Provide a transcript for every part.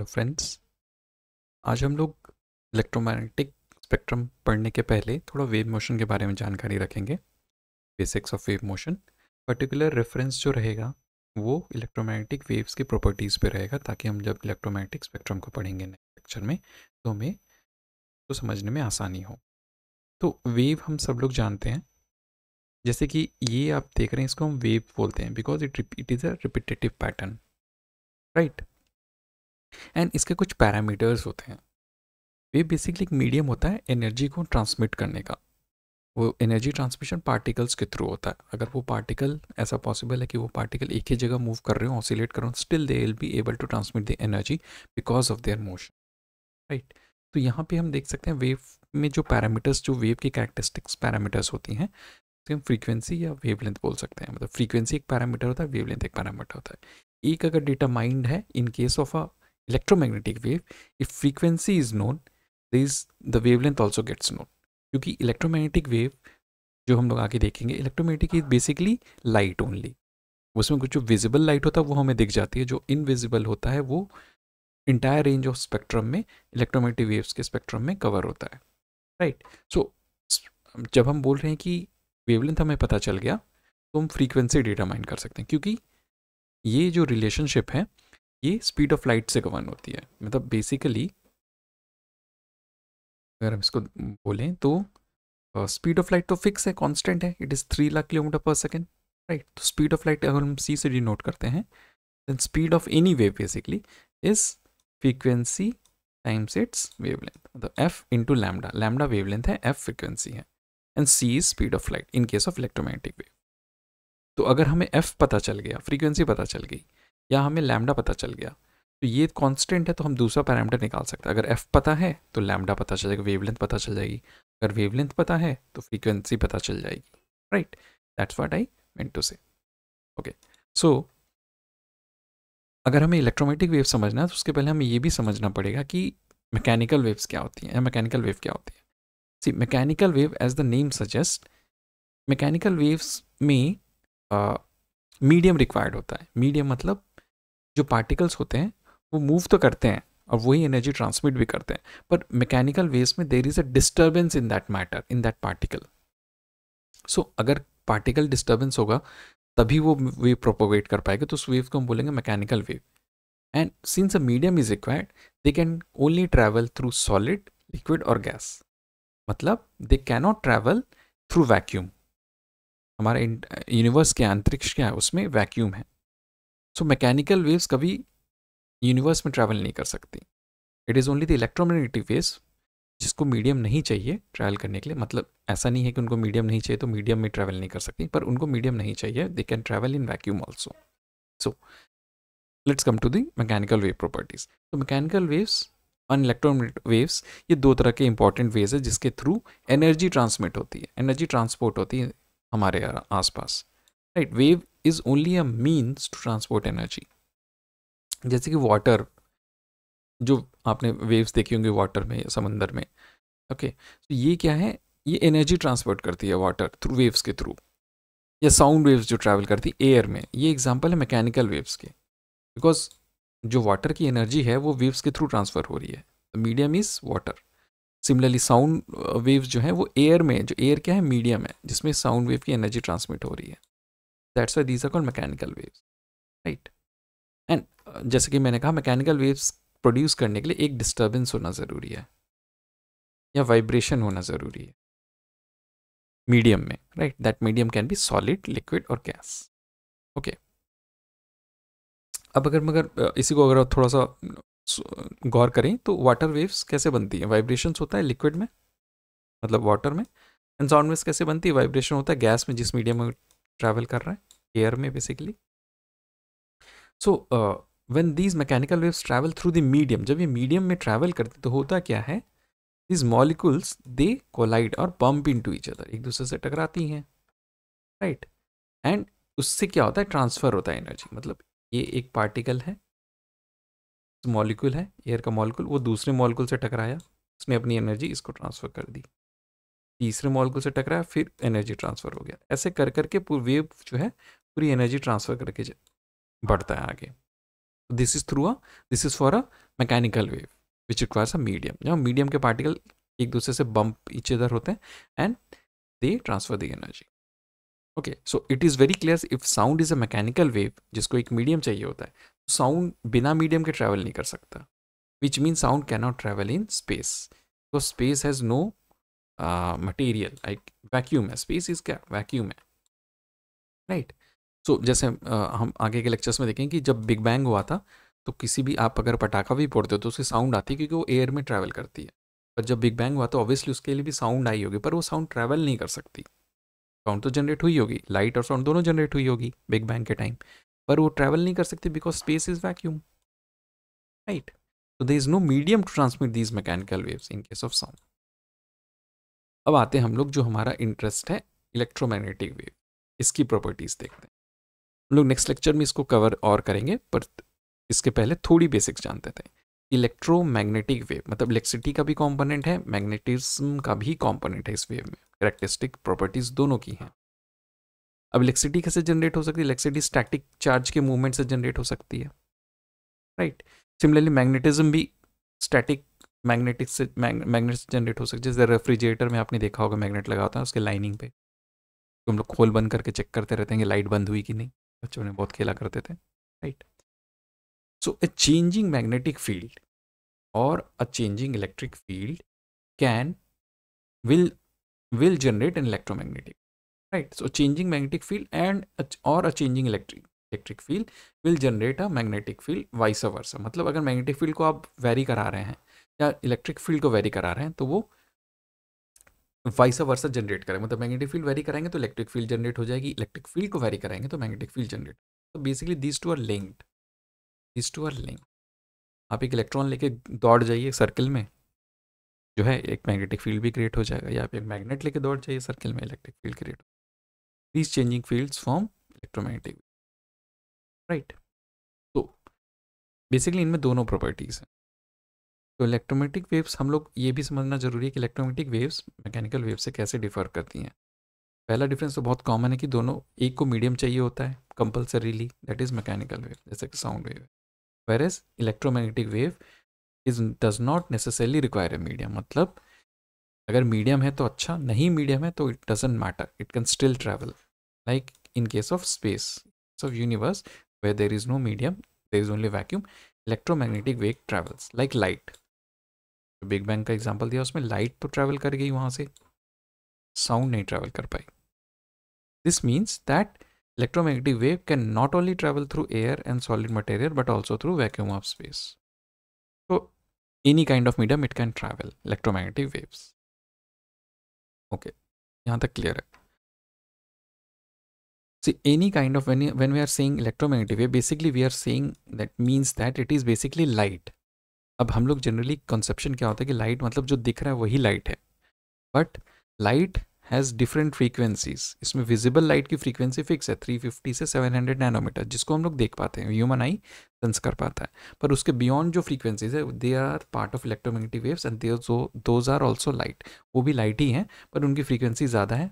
Hello friends आज हम लोग इलेक्ट्रोमैग्नेटिक स्पेक्ट्रम पढ़ने के पहले थोड़ा वेव मोशन के बारे में जानकारी रखेंगे basics of wave motion particular reference जो रहेगा वो इलेक्ट्रोमैग्नेटिक वेव्स की प्रॉपर्टीज़ पे रहेगा ताकि हम जब इलेक्ट्रोमैग्नेटिक स्पेक्ट्रम को पढ़ेंगे नेक्स्ट लेक्चर में तो हमें तो समझने में आसानी हो तो वेव हम सब लोग जानते हैं जैसे कि ये आप देख रहे हैं इसको हम वेव बोलते हैं because it it is a repetitive pattern right and इसके कुछ पैरामीटर्स होते हैं वे बेसिकली एक मीडियम होता है एनर्जी को ट्रांसमिट करने का वो एनर्जी ट्रांसमिशन पार्टिकल्स के थ्रू होता है अगर वो पार्टिकल ऐसा पॉसिबल है कि वो पार्टिकल एक ही जगह मूव कर रहे हो ऑसिलेट कर रहे हो still they will be able to transmit the energy because of their motion right तो यहाँ पे हम देख सकते हैं वेव में जो पैरामीटर्स जो वेव की कैरेक्टरिस्टिक्स पैरामीटर्स होती हैं तो हम फ्रीक्वेंसी या वेवलेंथ बोल सकते हैं मतलब फ्रीक्वेंसी एक पैरामीटर होता है वेवलेंथ एक पैरामीटर होता है एक अगर डिटरमाइंड है in case of a electromagnetic electromagnetic wave, if frequency is known, these the wavelength also gets known क्योंकि इलेक्ट्रोमैग्नेटिक वेव जो हम लोग आगे देखेंगे electromagnetic is basically light only उसमें कुछ जो विजिबल लाइट होता है वो हमें दिख जाती है जो इनविजिबल होता है वो इंटायर रेंज ऑफ स्पेक्ट्रम में इलेक्ट्रोमैग्नेटिक वेव्स के स्पेक्ट्रम में कवर होता है राइट right? सो so, जब हम बोल रहे हैं कि वेवलेंथ हमें पता चल गया तो हम फ्रीक्वेंसी डेटा माइन कर सकते हैं क्योंकि ये जो रिलेशनशिप है ये स्पीड ऑफ लाइट से गवर्न होती है मतलब बेसिकली अगर हम इसको बोलें तो स्पीड ऑफ लाइट तो फिक्स है कांस्टेंट है it is three lakh kilometre per second right तो स्पीड ऑफ लाइट अगर हम सी से डिनोट करते हैं then speed of any wave basically is frequency times its wavelength मतलब F into lambda lambda wavelength है एफ फ्रीक्वेंसी है and C is speed of light in case of electromagnetic wave तो अगर हमें F पता चल गया फ्रीक्वेंसी पता चल गई या हमें लैमडा पता चल गया तो ये कॉन्स्टेंट है तो हम दूसरा पैरामीटर निकाल सकते हैं अगर एफ पता है तो लैमडा पता चल जाएगा वेवलेंथ पता चल जाएगी अगर वेवलेंथ पता है तो फ्रीक्वेंसी पता चल जाएगी right that's what I meant to say okay so अगर हमें इलेक्ट्रोमेटिक वेव समझना है तो उसके पहले हमें ये भी समझना पड़ेगा कि मैकेनिकल वेव्स क्या होती हैं या मैकेनिकल वेव क्या होती है see mechanical wave as the name suggest mechanical waves में मीडियम uh, रिक्वायर्ड होता है मीडियम मतलब जो पार्टिकल्स होते हैं वो मूव तो करते हैं और वही एनर्जी ट्रांसमिट भी करते हैं पर मैकेनिकल वेव्स में there is a disturbance in that matter in that particle so अगर पार्टिकल डिस्टर्बेंस होगा तभी वो वेव प्रोपोगेट कर पाएगा तो उस वेव को हम बोलेंगे mechanical wave and since a medium is required they can only travel through solid liquid और गैस मतलब they cannot travel through vacuum हमारे यूनिवर्स के अंतरिक्ष क्या है उसमें वैक्यूम है सो मैकेनिकल वेव्स कभी यूनिवर्स में ट्रैवल नहीं कर सकती it is only the electromagnetic waves जिसको मीडियम नहीं चाहिए ट्रैवल करने के लिए मतलब ऐसा नहीं है कि उनको मीडियम नहीं चाहिए तो मीडियम में ट्रैवल नहीं कर सकती पर उनको मीडियम नहीं चाहिए they can travel in vacuum also so let's come to the mechanical wave properties तो mechanical waves and electronic waves ये दो तरह के इंपॉर्टेंट वेव्स है जिसके थ्रू एनर्जी ट्रांसमिट होती है एनर्जी ट्रांसपोर्ट होती है हमारे आसपास right wave is only a means to transport energy जैसे कि वाटर जो आपने वेव्स देखी होंगी वाटर में समंदर में ओके तो ये क्या है ये एनर्जी ट्रांसपोर्ट करती है वाटर थ्रू वेव्स के थ्रू या साउंड वेव्स जो ट्रैवल करती है एयर में ये एग्जाम्पल है मैकेनिकल वेव्स के बिकॉज जो वाटर की एनर्जी है वो वेव्स के थ्रू ट्रांसफ़र हो रही है medium is water similarly sound waves जो है वो एयर में जो एयर क्या है मीडियम है जिसमें साउंड वेव की एनर्जी ट्रांसमिट हो रही है that's why these are called mechanical waves right and जैसे कि मैंने कहा मैकेनिकल वेव्स प्रोड्यूस करने के लिए एक डिस्टर्बेंस होना ज़रूरी है या वाइब्रेशन होना ज़रूरी है मीडियम में right that medium can be solid liquid और गैस ओके अब अगर मगर इसी को अगर थोड़ा सा गौर करें तो वाटर वेव्स कैसे बनती हैं वाइब्रेशंस होता है लिक्विड में मतलब वाटर में एंड साउंड वेव्स कैसे बनती है वाइब्रेशन होता है गैस में जिस मीडियम में ट्रैवल कर रहा है एयर में basically so when these mechanical waves travel through the medium जब ये मीडियम में ट्रैवल करते तो होता क्या है दीज मॉलिकुल्स दे कोलाइड और bump into each other एक दूसरे से टकराती हैं राइट एंड उससे क्या होता है ट्रांसफ़र होता है एनर्जी मतलब ये एक पार्टिकल है मॉलिक्यूल है एयर का मॉलिक्यूल वो दूसरे मॉलिक्यूल से टकराया उसने अपनी एनर्जी इसको ट्रांसफ़र कर दी तीसरे मॉलिक्यूल से टकराया फिर एनर्जी ट्रांसफ़र हो गया ऐसे कर करके पूरी वेव जो है पूरी एनर्जी ट्रांसफ़र करके बढ़ता है आगे this is through a this is for a mechanical wave which requires a medium जहाँ मीडियम के पार्टिकल एक दूसरे से बम्प इचे दर होते हैं and they transfer the energy okay so it is very clear if sound is a mechanical wave जिसको एक medium चाहिए होता है साउंड तो बिना मीडियम के ट्रैवल नहीं कर सकता which mean sound can not travel in space because space has no material like vacuum है स्पेस इज क्या वैक्यूम है राइट सो so, जैसे uh, हम आगे के लेक्चर्स में देखें कि जब बिग बैंग हुआ था तो किसी भी आप अगर पटाखा भी फोड़ते हो तो उसकी साउंड आती है क्योंकि वो एयर में ट्रैवल करती है पर जब बिग बैंग हुआ तो ऑब्वियसली उसके लिए भी साउंड आई होगी पर वो साउंड ट्रैवल नहीं कर सकती साउंड तो जनरेट हुई होगी लाइट और साउंड दोनों जनरेट हुई होगी बिग बैंग के टाइम पर वो ट्रैवल नहीं कर सकती because space is vacuum right So there is no medium to transmit these mechanical waves in case of sound अब आते हैं हम लोग जो हमारा इंटरेस्ट है इलेक्ट्रोमैग्नेटिक वेव इसकी प्रॉपर्टीज़ देखते हैं हम लोग नेक्स्ट लेक्चर में इसको कवर और करेंगे पर इसके पहले थोड़ी बेसिक्स जानते थे इलेक्ट्रोमैग्नेटिक वेव मतलब इलेक्ट्रिसिटी का भी कॉम्पोनेंट है मैग्नेटिज्म का भी कॉम्पोनेंट है इस वेव में करेक्टरिस्टिक प्रॉपर्टीज़ दोनों की हैं अब इलेक्ट्रिसिटी कैसे जनरेट हो सकती है इलेक्ट्रिसिटी स्टैटिक चार्ज के मूवमेंट से जनरेट हो सकती है राइट सिमिलरली मैग्नेटिज्म भी स्टैटिक मैग्नेटिक से मैग्नेट से जनरेट हो सकती है जैसे रेफ्रिजरेटर में आपने देखा होगा मैग्नेट लगा होता है उसके लाइनिंग पे तो हम लोग खोल बंद करके चेक करते रहते हैं कि लाइट बंद हुई कि नहीं बच्चों ने बहुत खेला करते थे right so a changing magnetic field और a changing electric field can will will generate an electromagnetic right so changing magnetic field and और a changing electric electric field will generate a magnetic field vice versa मतलब अगर magnetic field को आप very करा रहे हैं या electric field को वेरी करा रहे हैं तो वो वाइसा वर्सा जनरेट करेंगे मतलब मैग्नेटिक फील्ड वेरी कराएंगे तो इलेक्ट्रिक फील्ड जनरेट हो जाएगी इलेक्ट्रिक फील्ड को वेरी कराएंगे तो मैग्नेटिक फील्ड जनरेट तो basically this two are linked this two are link आप एक इलेक्ट्रॉन लेके दौड़ जाइए सर्किल में जो है एक मैग्नेटिक फील्ड भी क्रिएट हो जाएगा या आप एक मैग्नेट लेके दौड़ जाइए सर्किल में electric field create this changing fields form electromagnetic right तो बेसिकली इनमें दोनों प्रॉपर्टीज़ हैं तो इलेक्ट्रोमेटिक वेव्स हम लोग ये भी समझना जरूरी है कि इलेक्ट्रोमेटिक वेव्स मैकेनिकल वेव से कैसे डिफर करती हैं पहला डिफरेंस तो बहुत कॉमन है कि दोनों एक को मीडियम चाहिए होता है compulsorily that is mechanical wave जैसे कि sound wave whereas electromagnetic wave is does not necessarily require a medium मतलब अगर मीडियम है तो अच्छा नहीं मीडियम है तो it doesn't matter it can still travel like in case of space of universe where there is no medium there is only vacuum electromagnetic wave travels like light big bang का example दिया उसमें light तो travel कर गई वहां से sound नहीं travel कर पाई this means that electromagnetic wave can not only travel through air and solid material but also through vacuum of space तो any kind of medium it can travel electromagnetic waves okay यहां तक clear है see any kind of when we are saying electromagnetic wave basically we are saying that means that it is basically light अब हम लोग generally conception क्या होता है कि लाइट मतलब जो दिख रहा है वही लाइट है but light has different frequencies इसमें विजिबल लाइट की फ्रीक्वेंसी फिक्स है 350 से 700 नैनोमीटर जिसको हम लोग देख पाते हैं ह्यूमन आई सेंस कर पाता है पर उसके बियॉन्ड जो फ्रीक्वेंसीज है they are part of electromagnetic waves and those are also light वो भी लाइट ही हैं पर उनकी फ्रीक्वेंसी ज़्यादा है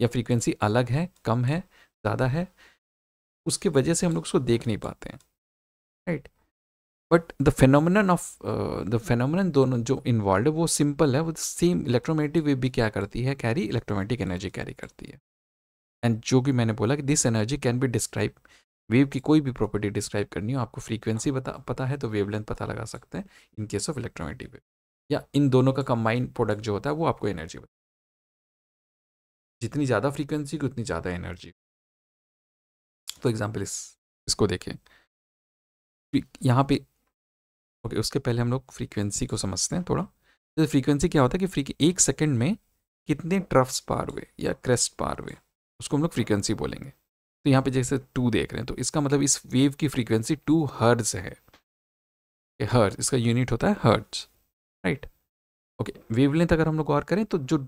या फ्रीक्वेंसी अलग है कम है ज़्यादा है उसकी वजह से हम लोग उसको देख नहीं पाते हैं right but the phenomenon of the phenomenon दोनों जो इन्वॉल्व है वो सिंपल है वो सेम इलेक्ट्रोमेटिक वेव भी क्या करती है कैरी इलेक्ट्रोमेटिक एनर्जी कैरी करती है एंड जो कि मैंने बोला कि this energy can be describe wave की कोई भी प्रॉपर्टी डिस्क्राइब करनी हो आपको फ्रीक्वेंसी बता पता है तो वेवलेंथ पता लगा सकते हैं in case of electromagnetic wave या इन दोनों का कंबाइंड प्रोडक्ट जो होता है वो आपको एनर्जी बता जितनी ज़्यादा फ्रीक्वेंसी की उतनी ज़्यादा एनर्जी तो एग्जाम्पल इस इसको देखें यहाँ पे ओके उसके पहले हम लोग फ्रीक्वेंसी को समझते हैं थोड़ा तो फ्रीक्वेंसी क्या होता है कि फ्री एक सेकंड में कितने ट्रफ्स पार हुए या क्रेस्ट पार हुए उसको हम लोग फ्रीक्वेंसी बोलेंगे तो यहाँ पे जैसे टू देख रहे हैं तो इसका मतलब इस वेव की फ्रीक्वेंसी टू हर्ड्स है हर्ट्ज इसका यूनिट होता है हर्ड्स राइट ओके वेवलेंथ अगर हम लोग और करें तो जो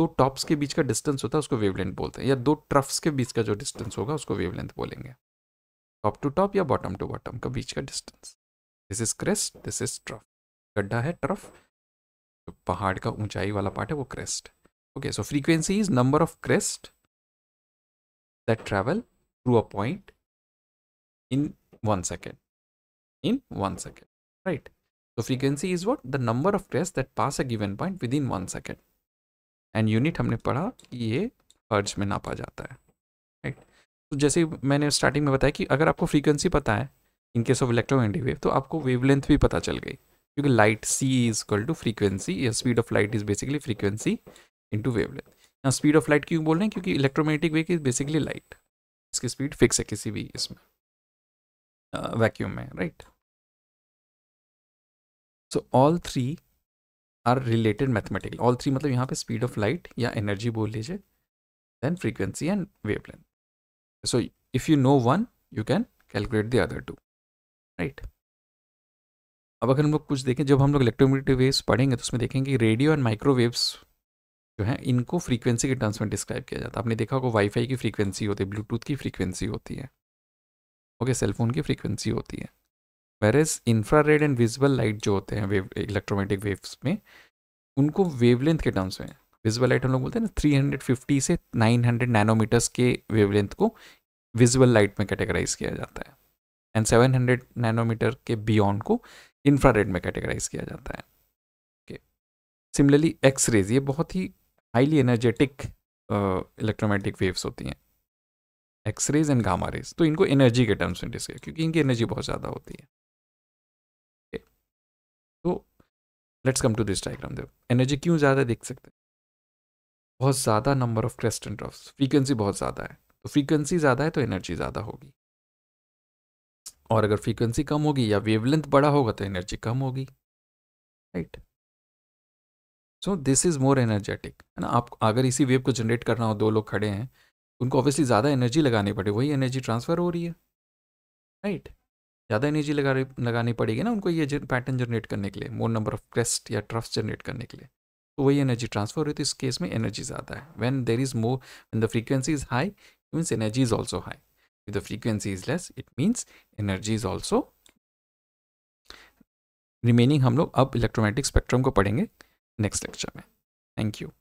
दो टॉप्स के बीच का डिस्टेंस होता है उसको वेवलेंथ बोलते हैं या दो ट्रफ्स के बीच का जो डिस्टेंस होगा उसको वेवलेंथ बोलेंगे टॉप टू टॉप या बॉटम टू बॉटम का बीच का distance this is crest this is trough गड्ढा है ट्रफ जो पहाड़ का ऊंचाई वाला पार्ट है वो crest okay so frequency is number of crest that travel through a point in one second in one second right so frequency is what the number of crest that pass a given point within one second and unit हमने पढ़ा कि ये हर्ज में नापा जाता है right right? तो जैसे मैंने स्टार्टिंग में बताया कि अगर आपको फ्रीक्वेंसी पता है in case of electromagnetic wave तो आपको वेवलेंथ भी पता चल गई क्योंकि light c is equal to frequency या speed of light is basically frequency into wavelength यहाँ स्पीड ऑफ लाइट क्यों बोल रहे हैं क्योंकि electromagnetic wave is basically light इसकी स्पीड फिक्स है किसी भी इसमें वैक्यूम में right so all three are related mathematical all three मतलब यहाँ पे स्पीड ऑफ लाइट या एनर्जी बोल लीजिए then frequency and wavelength so if you know one you can calculate the other two right अब अगर हम लोग कुछ देखें जब हम लोग इलेक्ट्रोमेटिक वेव्स पढ़ेंगे तो उसमें देखेंगे रेडियो एंड माइक्रोवेव्स जो है इनको फ्रीक्वेंसी के टर्म्स में डिस्क्राइब किया जाता है आपने देखा होगा वाईफाई की फ्रीक्वेंसी होती है ब्लूटूथ की फ्रीक्वेंसी होती है ओके सेलफोन की फ्रीक्वेंसी होती है various infrared and visual light जो होते हैं वेव इलेक्ट्रोमेटिक वेव्स में उनको वेवलेंथ के टर्म्स में विजुअल लाइट हम लोग बोलते हैं ना 350 से 900 नैनोमीटर्स के वेवलेंथ को विजुअल लाइट में कैटेगराइज किया जाता है एंड सेवन हंड्रेड नैनोमीटर के बियॉन्ड को इंफ्रारेड में कैटेगराइज किया जाता है ओके सिमिलरली एक्स रेज ये बहुत ही हाईली एनर्जेटिक इलेक्ट्रोमेटिक वेव्स होती हैं X rays and gamma rays तो इनको एनर्जी के टर्म्स में डिस्कस क्योंकि इनकी एनर्जी बहुत ज़्यादा होती है तो let's come to this diagram देव एनर्जी क्यों ज़्यादा देख सकते हैं बहुत ज़्यादा number of crest and drops frequency बहुत ज़्यादा है तो फ्रीक्वेंसी ज़्यादा है तो एनर्जी ज़्यादा होगी और अगर फ्रीक्वेंसी कम होगी या वेवलेंथ बड़ा होगा तो एनर्जी कम होगी right so this is more energetic है ना आप अगर इसी वेव को जनरेट करना हो दो लोग खड़े हैं उनको ऑब्वियसली ज़्यादा एनर्जी लगानी पड़ेगी वही एनर्जी ट्रांसफ़र हो रही है राइट right? ज़्यादा एनर्जी लगा लगानी पड़ेगी ना उनको ये पैटर्न जनरेट करने के लिए मोर नंबर ऑफ क्रेस्ट या ट्रफ्स जनरेट करने के लिए तो वही एनर्जी ट्रांसफर हो रही है तो इस केस में एनर्जी ज़्यादा है when there is more the frequency is high means energy is also high if the frequency is less it means energy is also remaining हम लोग अब इलेक्ट्रोमैटिक स्पेक्ट्रम को पढ़ेंगे नेक्स्ट लेक्चर में थैंक यू